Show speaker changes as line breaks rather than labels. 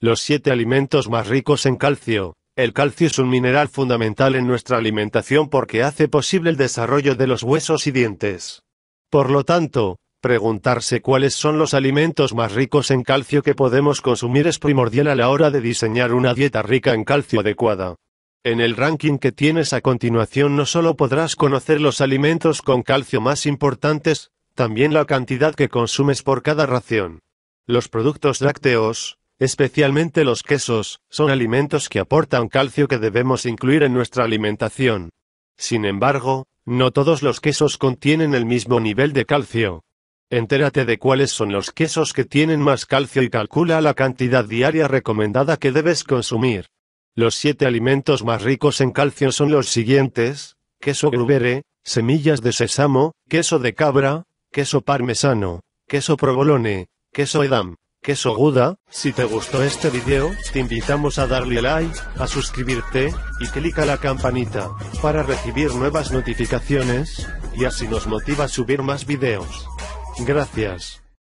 Los siete alimentos más ricos en calcio. El calcio es un mineral fundamental en nuestra alimentación porque hace posible el desarrollo de los huesos y dientes. Por lo tanto, preguntarse cuáles son los alimentos más ricos en calcio que podemos consumir es primordial a la hora de diseñar una dieta rica en calcio adecuada. En el ranking que tienes a continuación no solo podrás conocer los alimentos con calcio más importantes, también la cantidad que consumes por cada ración. Los productos lácteos, especialmente los quesos, son alimentos que aportan calcio que debemos incluir en nuestra alimentación. Sin embargo, no todos los quesos contienen el mismo nivel de calcio. Entérate de cuáles son los quesos que tienen más calcio y calcula la cantidad diaria recomendada que debes consumir. Los siete alimentos más ricos en calcio son los siguientes, queso gruyere, semillas de sésamo, queso de cabra, queso parmesano, queso provolone, queso edam, queso gouda. Si te gustó este video, te invitamos a darle like, a suscribirte, y click a la campanita, para recibir nuevas notificaciones, y así nos motiva a subir más videos. Gracias.